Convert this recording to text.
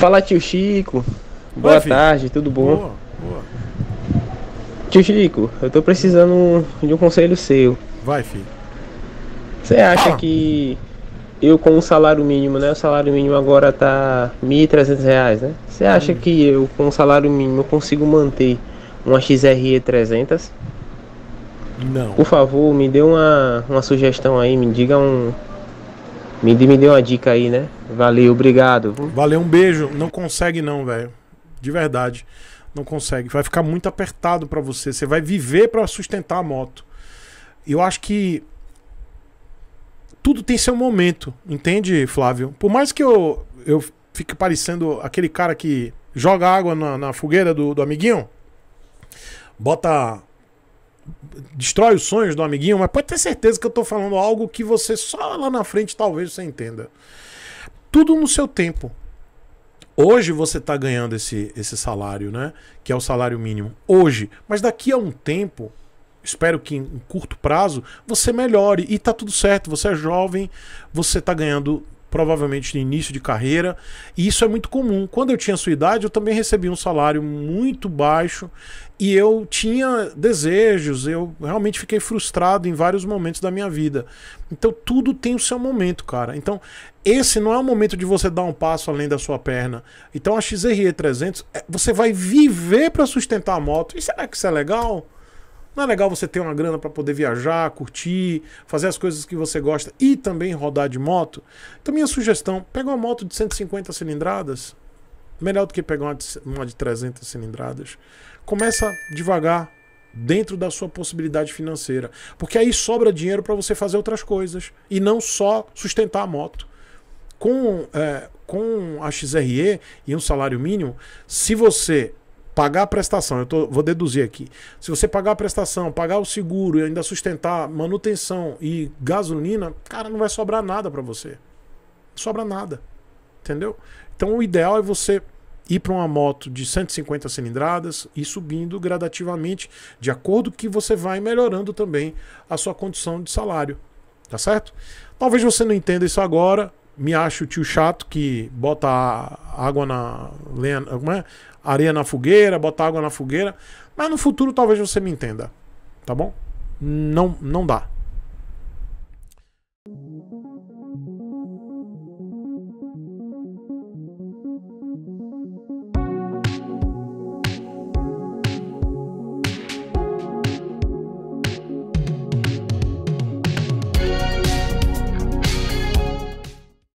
Fala tio Chico. Boa Oi, tarde, filho. tudo bom? Boa, boa. Tio Chico, eu tô precisando de um conselho seu. Vai, filho. Você acha ah. que eu com o salário mínimo, né? O salário mínimo agora tá R$ reais, né? Você acha hum. que eu com o salário mínimo consigo manter uma XRE 300? Não. Por favor, me dê uma, uma sugestão aí, me diga um, me, me deu uma dica aí, né? Valeu, obrigado. Valeu, um beijo. Não consegue não, velho. De verdade. Não consegue. Vai ficar muito apertado para você. Você vai viver para sustentar a moto. Eu acho que tudo tem seu momento, entende, Flávio? Por mais que eu, eu fique parecendo aquele cara que joga água na, na fogueira do, do amiguinho, bota destrói os sonhos do amiguinho, mas pode ter certeza que eu estou falando algo que você só lá na frente talvez você entenda. Tudo no seu tempo. Hoje você está ganhando esse, esse salário, né? Que é o salário mínimo. Hoje. Mas daqui a um tempo, espero que em curto prazo, você melhore. E tá tudo certo. Você é jovem, você está ganhando provavelmente no início de carreira, e isso é muito comum. Quando eu tinha sua idade, eu também recebi um salário muito baixo e eu tinha desejos, eu realmente fiquei frustrado em vários momentos da minha vida. Então tudo tem o seu momento, cara. Então esse não é o momento de você dar um passo além da sua perna. Então a XRE 300, é, você vai viver para sustentar a moto. E será que isso é legal? Não é legal você ter uma grana para poder viajar, curtir, fazer as coisas que você gosta e também rodar de moto? Então, minha sugestão: pega uma moto de 150 cilindradas, melhor do que pegar uma de 300 cilindradas. Começa devagar, dentro da sua possibilidade financeira, porque aí sobra dinheiro para você fazer outras coisas e não só sustentar a moto. Com, é, com a XRE e um salário mínimo, se você pagar a prestação, eu tô, vou deduzir aqui. Se você pagar a prestação, pagar o seguro e ainda sustentar manutenção e gasolina, cara, não vai sobrar nada para você. Não sobra nada. Entendeu? Então o ideal é você ir para uma moto de 150 cilindradas e subindo gradativamente, de acordo que você vai melhorando também a sua condição de salário. Tá certo? Talvez você não entenda isso agora, me acho tio chato que bota água na lenha, como é? areia na fogueira, bota água na fogueira. Mas no futuro talvez você me entenda, tá bom? Não, não dá.